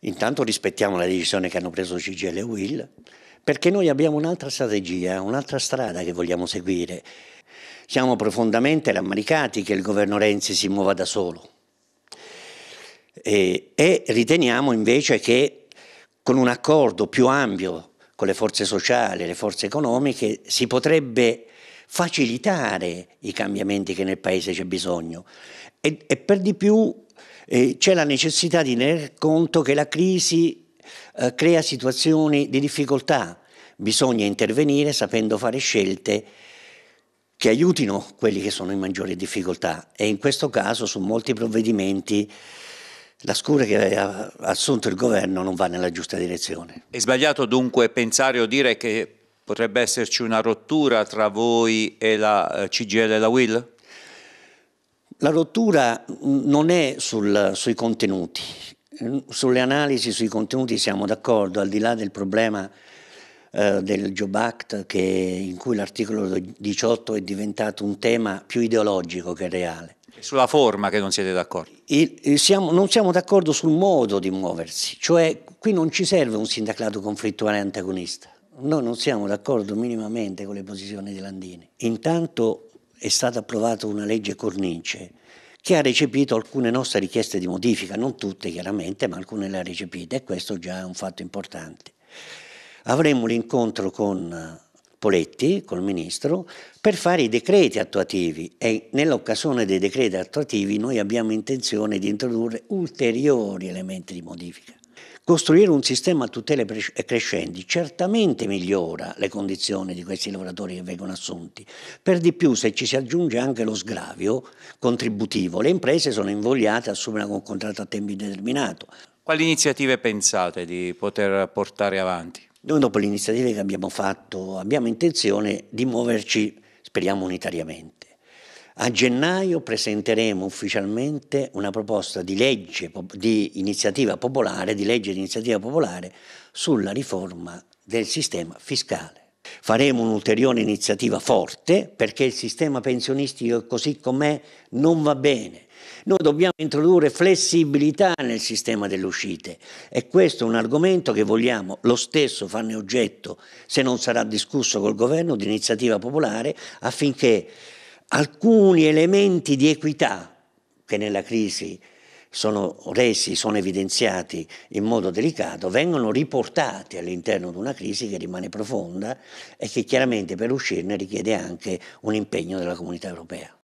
intanto rispettiamo la decisione che hanno preso CGL e Will, perché noi abbiamo un'altra strategia, un'altra strada che vogliamo seguire. Siamo profondamente rammaricati che il governo Renzi si muova da solo e, e riteniamo invece che con un accordo più ampio con le forze sociali, le forze economiche, si potrebbe facilitare i cambiamenti che nel Paese c'è bisogno e, e per di più eh, c'è la necessità di tener conto che la crisi eh, crea situazioni di difficoltà, bisogna intervenire sapendo fare scelte che aiutino quelli che sono in maggiore difficoltà e in questo caso su molti provvedimenti la scura che ha assunto il governo non va nella giusta direzione. È sbagliato dunque pensare o dire che potrebbe esserci una rottura tra voi e la eh, CGL e la WIL? La rottura non è sul, sui contenuti, sulle analisi sui contenuti siamo d'accordo, al di là del problema eh, del Job Act che, in cui l'articolo 18 è diventato un tema più ideologico che reale. Sulla forma che non siete d'accordo? Il, siamo, non siamo d'accordo sul modo di muoversi, cioè qui non ci serve un sindacato conflittuale antagonista. Noi non siamo d'accordo minimamente con le posizioni di Landini. Intanto è stata approvata una legge cornice che ha recepito alcune nostre richieste di modifica, non tutte chiaramente, ma alcune le ha recepite e questo già è un fatto importante. Avremo l'incontro con eh, Poletti, col Ministro, per fare i decreti attuativi e nell'occasione dei decreti attuativi noi abbiamo intenzione di introdurre ulteriori elementi di modifica. Costruire un sistema a tutele eh, crescenti certamente migliora le condizioni di questi lavoratori che vengono assunti. Per di più, se ci si aggiunge anche lo sgravio contributivo, le imprese sono invogliate a assumere un contratto a tempo indeterminato. Quali iniziative pensate di poter portare avanti? Noi dopo le iniziative che abbiamo fatto abbiamo intenzione di muoverci, speriamo unitariamente a gennaio presenteremo ufficialmente una proposta di legge di iniziativa popolare, di legge di iniziativa popolare sulla riforma del sistema fiscale. Faremo un'ulteriore iniziativa forte perché il sistema pensionistico così com'è non va bene. Noi dobbiamo introdurre flessibilità nel sistema delle uscite e questo è un argomento che vogliamo lo stesso farne oggetto, se non sarà discusso col governo, di iniziativa popolare affinché alcuni elementi di equità che nella crisi sono resi, sono evidenziati in modo delicato, vengono riportati all'interno di una crisi che rimane profonda e che chiaramente per uscirne richiede anche un impegno della comunità europea.